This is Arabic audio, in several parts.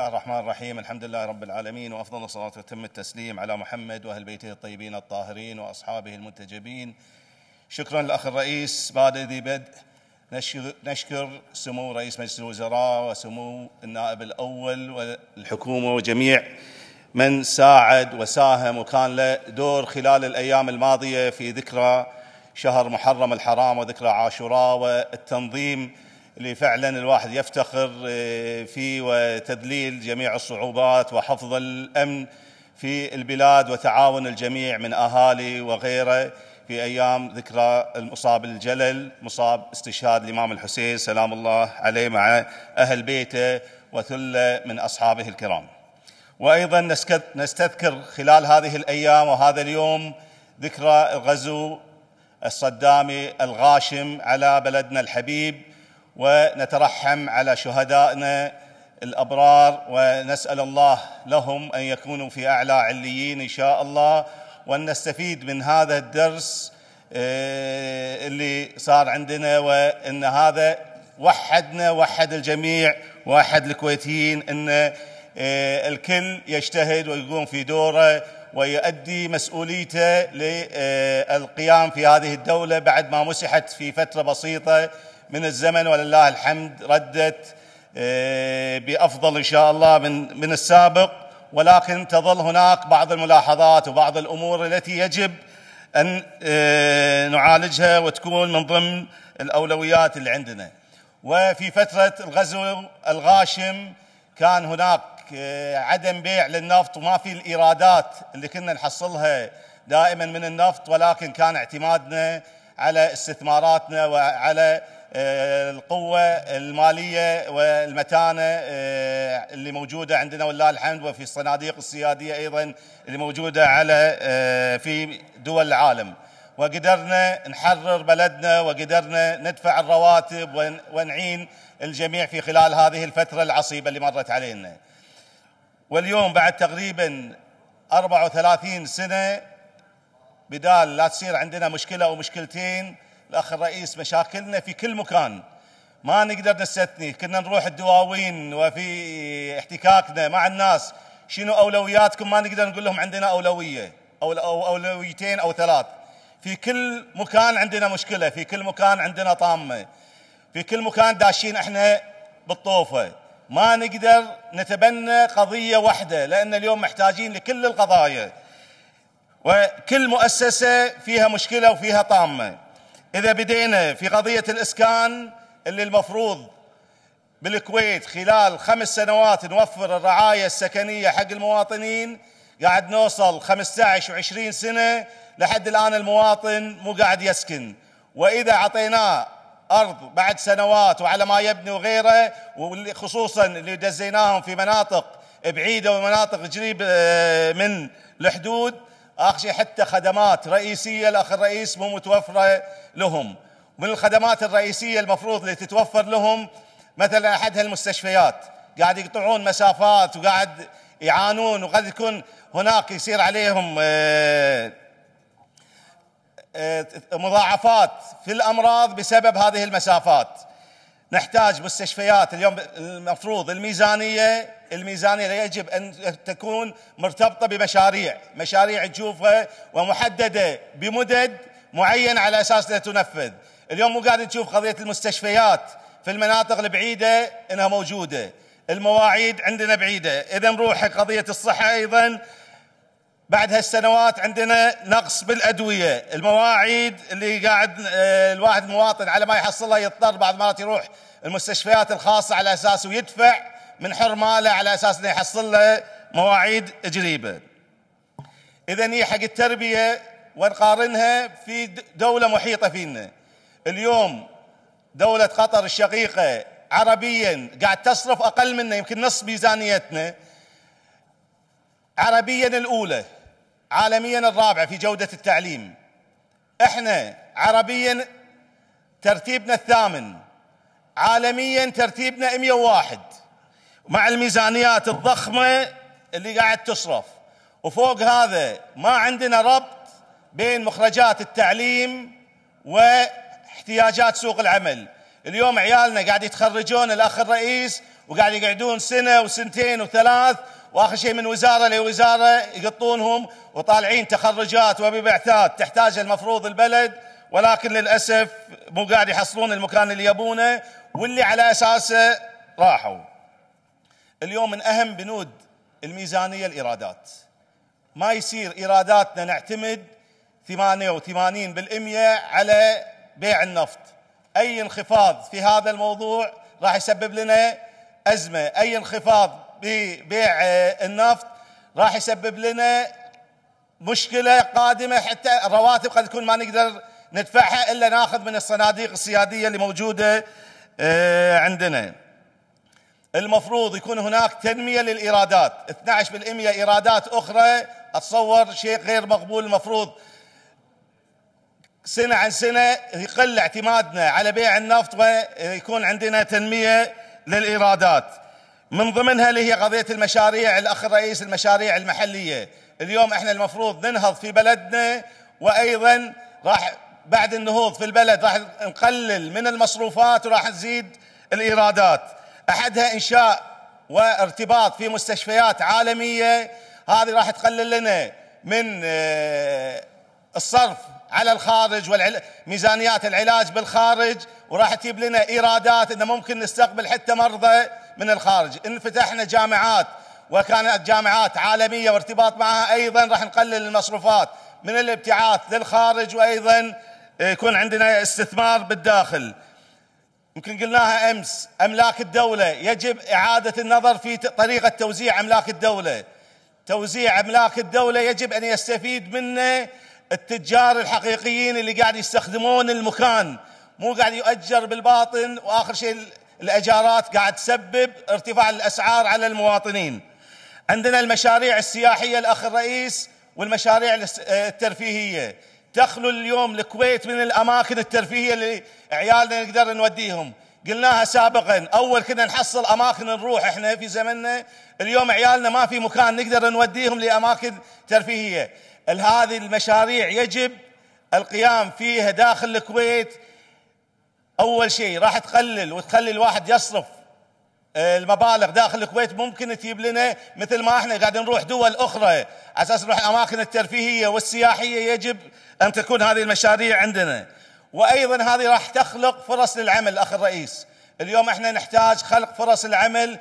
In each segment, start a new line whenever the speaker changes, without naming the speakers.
الله الرحمن الرحيم الحمد لله رب العالمين وافضل الصلاه وتم التسليم على محمد واهل بيته الطيبين الطاهرين واصحابه المنتجبين شكرا للاخ الرئيس بادئ ذي بدء نشكر سمو رئيس مجلس الوزراء وسمو النائب الاول والحكومه وجميع من ساعد وساهم وكان له دور خلال الايام الماضيه في ذكرى شهر محرم الحرام وذكرى عاشوراء والتنظيم اللي فعلا الواحد يفتخر آه، فيه وتذليل جميع الصعوبات وحفظ الامن في البلاد وتعاون الجميع من اهالي وغيره في ايام ذكرى المصاب الجلل مصاب استشهاد الامام الحسين سلام الله عليه مع اهل بيته وثله من اصحابه الكرام. وايضا نستذكر خلال هذه الايام وهذا اليوم ذكرى الغزو الصدامي الغاشم على بلدنا الحبيب ونترحم على شهدائنا الابرار ونسال الله لهم ان يكونوا في اعلى عليين ان شاء الله وان نستفيد من هذا الدرس آه، اللي صار عندنا وان هذا وحدنا وحد الجميع وحد الكويتيين ان آه، الكل يجتهد ويقوم في دوره ويؤدي مسؤوليته للقيام آه، في هذه الدوله بعد ما مسحت في فتره بسيطه من الزمن ولله الحمد ردت آه، بافضل ان شاء الله من من السابق ولكن تظل هناك بعض الملاحظات وبعض الامور التي يجب ان آه، نعالجها وتكون من ضمن الاولويات اللي عندنا. وفي فتره الغزو الغاشم كان هناك آه، عدم بيع للنفط وما في الايرادات اللي كنا نحصلها دائما من النفط ولكن كان اعتمادنا على استثماراتنا وعلى آه، القوة المالية والمتانة آه، اللي موجودة عندنا ولله الحمد وفي الصناديق السيادية أيضا اللي موجودة على آه، في دول العالم وقدرنا نحرر بلدنا وقدرنا ندفع الرواتب ونعين الجميع في خلال هذه الفترة العصيبة اللي مرت علينا واليوم بعد تقريبا 34 سنة بدال لا تصير عندنا مشكلة أو مشكلتين الأخ الرئيس مشاكلنا في كل مكان ما نقدر نستثني كنا نروح الدواوين وفي احتكاكنا مع الناس شنو أولوياتكم ما نقدر نقول لهم عندنا أولوية أو أولويتين أو ثلاث في كل مكان عندنا مشكلة في كل مكان عندنا طامة في كل مكان داشين احنا بالطوفة ما نقدر نتبنى قضية واحدة لأن اليوم محتاجين لكل القضايا وكل مؤسسة فيها مشكلة وفيها طامة إذا بدينا في قضية الإسكان اللي المفروض بالكويت خلال خمس سنوات نوفر الرعاية السكنية حق المواطنين قاعد نوصل 15 و20 سنة لحد الآن المواطن مو قاعد يسكن وإذا عطيناه أرض بعد سنوات وعلى ما يبني وغيره وخصوصا اللي دزيناهم في مناطق بعيدة ومناطق قريب آه، من الحدود اخر شيء حتى خدمات رئيسيه الاخ الرئيس مو متوفره لهم من الخدمات الرئيسيه المفروض اللي تتوفر لهم مثلا احد هالمستشفيات قاعد يقطعون مسافات وقاعد يعانون وقد يكون هناك يصير عليهم آه، آه، مضاعفات في الامراض بسبب هذه المسافات نحتاج مستشفيات اليوم المفروض الميزانيه الميزانية يجب أن تكون مرتبطة بمشاريع مشاريع تشوفها ومحددة بمدد معين على أساس تنفذ اليوم مو قاعد نشوف قضية المستشفيات في المناطق البعيدة إنها موجودة المواعيد عندنا بعيدة إذا نروح قضية الصحة أيضا بعد هالسنوات عندنا نقص بالادويه، المواعيد اللي قاعد آه، الواحد مواطن على ما يحصلها يضطر بعض المرات يروح المستشفيات الخاصه على اساس ويدفع من حر ماله على اساس انه يحصل له مواعيد قريبه. اذا هي حق التربيه ونقارنها في دوله محيطه فينا. اليوم دوله قطر الشقيقه عربيا قاعد تصرف اقل منا يمكن نص ميزانيتنا. عربيا الاولى عالميا الرابعه في جوده التعليم. احنا عربيا ترتيبنا الثامن عالميا ترتيبنا 101 مع الميزانيات الضخمة اللي قاعد تصرف وفوق هذا ما عندنا ربط بين مخرجات التعليم واحتياجات سوق العمل اليوم عيالنا قاعد يتخرجون الأخ الرئيس وقاعد يقعدون سنة وسنتين وثلاث واخر شيء من وزاره لوزاره يقطونهم وطالعين تخرجات وببعثات تحتاج المفروض البلد ولكن للاسف مو قاعد يحصلون المكان اللي يبونه واللي على اساسه راحوا. اليوم من اهم بنود الميزانيه الايرادات ما يصير ايراداتنا نعتمد 88% على بيع النفط اي انخفاض في هذا الموضوع راح يسبب لنا ازمه اي انخفاض ببيع النفط راح يسبب لنا مشكله قادمه حتى الرواتب قد تكون ما نقدر ندفعها الا ناخذ من الصناديق السياديه اللي موجوده آه، عندنا المفروض يكون هناك تنمية للإيرادات 12% إيرادات أخرى أتصور شيء غير مقبول المفروض سنة عن سنة يقل اعتمادنا على بيع النفط ويكون عندنا تنمية للإيرادات من ضمنها اللي هي قضية المشاريع الأخ الرئيس المشاريع المحلية اليوم احنا المفروض ننهض في بلدنا وأيضا راح بعد النهوض في البلد راح نقلل من المصروفات وراح نزيد الإيرادات احدها انشاء وارتباط في مستشفيات عالميه هذه راح تقلل لنا من آه، الصرف على الخارج وميزانيات العلاج بالخارج وراح تجيب لنا ايرادات انه ممكن نستقبل حتى مرضى من الخارج ان فتحنا جامعات وكانت جامعات عالميه وارتباط معها ايضا راح نقلل المصروفات من الابتعاث للخارج وايضا آه، يكون عندنا استثمار بالداخل يمكن قلناها امس املاك الدوله يجب اعاده النظر في طريقه توزيع املاك الدوله توزيع املاك الدوله يجب ان يستفيد منه التجار الحقيقيين اللي قاعد يستخدمون المكان مو قاعد يؤجر بالباطن واخر شيء الاجارات قاعد تسبب ارتفاع الاسعار على المواطنين عندنا المشاريع السياحيه الاخ الرئيس والمشاريع الترفيهيه تخلو اليوم الكويت من الاماكن الترفيهيه اللي عيالنا نقدر نوديهم قلناها سابقا اول كنا نحصل اماكن نروح احنا في زمننا اليوم عيالنا ما في مكان نقدر نوديهم لاماكن ترفيهيه هذه المشاريع يجب القيام فيها داخل الكويت اول شيء راح تقلل وتخلي الواحد يصرف المبالغ داخل الكويت ممكن تجيب لنا مثل ما احنا قاعدين نروح دول اخرى على اساس نروح الاماكن الترفيهيه والسياحيه يجب ان تكون هذه المشاريع عندنا وايضا هذه راح تخلق فرص للعمل اخ الرئيس اليوم احنا نحتاج خلق فرص العمل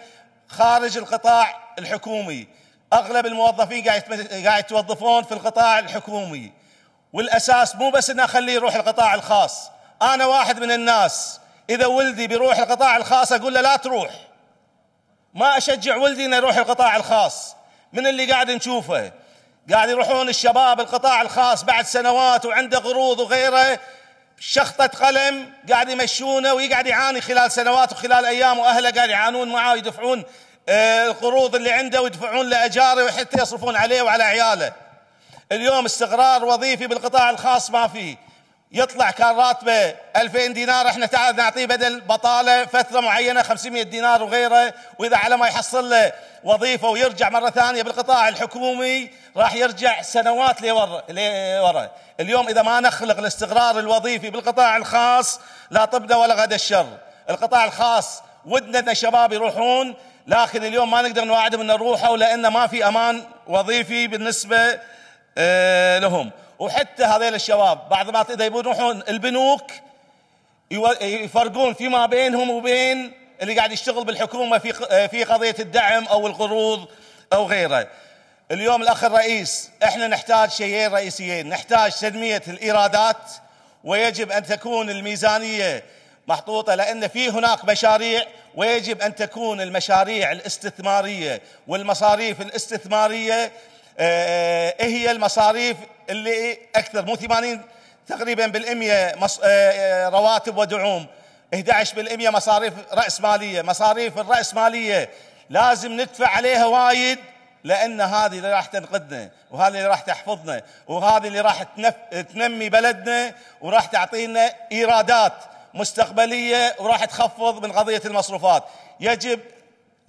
خارج القطاع الحكومي اغلب الموظفين قاعد قاعد يتوظفون في القطاع الحكومي والاساس مو بس ان اخليه يروح القطاع الخاص انا واحد من الناس اذا ولدي بيروح القطاع الخاص اقول له لا تروح ما اشجع ولدي انه يروح القطاع الخاص من اللي قاعد نشوفه قاعد يروحون الشباب القطاع الخاص بعد سنوات وعنده قروض وغيره شخطة قلم قاعد يمشونه ويقعد يعاني خلال سنوات وخلال أيام وأهله قاعد يعانون معاه ويدفعون آه، القروض اللي عنده ويدفعون له أجاره وحتى يصرفون عليه وعلى عياله اليوم استقرار وظيفي بالقطاع الخاص ما فيه يطلع كان راتبه 2000 دينار احنا تعال نعطيه بدل بطاله فتره معينه 500 دينار وغيره واذا على ما يحصل له وظيفه ويرجع مره ثانيه بالقطاع الحكومي راح يرجع سنوات لورا لورا اليوم اذا ما نخلق الاستقرار الوظيفي بالقطاع الخاص لا طبنا ولا غدا الشر القطاع الخاص ودنا ان الشباب يروحون لكن اليوم ما نقدر نوعدهم ان نروحوا لان ما في امان وظيفي بالنسبه آه، لهم وحتى هذيل الشباب بعض ما اذا يروحون البنوك يفرقون فيما بينهم وبين اللي قاعد يشتغل بالحكومه في آه، في قضيه الدعم او القروض او غيره. اليوم الاخ الرئيس احنا نحتاج شيئين رئيسيين، نحتاج تنميه الايرادات ويجب ان تكون الميزانيه محطوطه لان في هناك مشاريع ويجب ان تكون المشاريع الاستثماريه والمصاريف الاستثماريه آه، آه، هي المصاريف اللي اكثر مو 80 تقريبا بالمية آه، آه، رواتب ودعوم 11% مصاريف راس ماليه مصاريف الراس ماليه لازم ندفع عليها وايد لان هذه اللي راح تنقذنا وهذه اللي راح تحفظنا وهذه اللي راح تنف... تنمي بلدنا وراح تعطينا ايرادات مستقبليه وراح تخفض من قضيه المصروفات يجب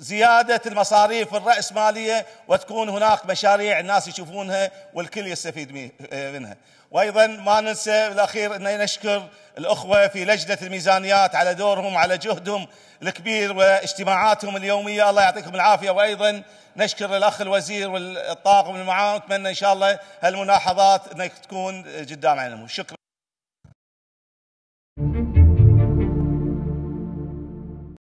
زيادة المصاريف الرأسمالية وتكون هناك مشاريع الناس يشوفونها والكل يستفيد منها وأيضا ما ننسى بالأخير أن نشكر الأخوة في لجنة الميزانيات على دورهم على جهدهم الكبير واجتماعاتهم اليومية الله يعطيكم العافية وأيضا نشكر الأخ الوزير والطاقم المعاون نتمنى إن شاء الله هالملاحظات أنك تكون قدام عينهم شكرا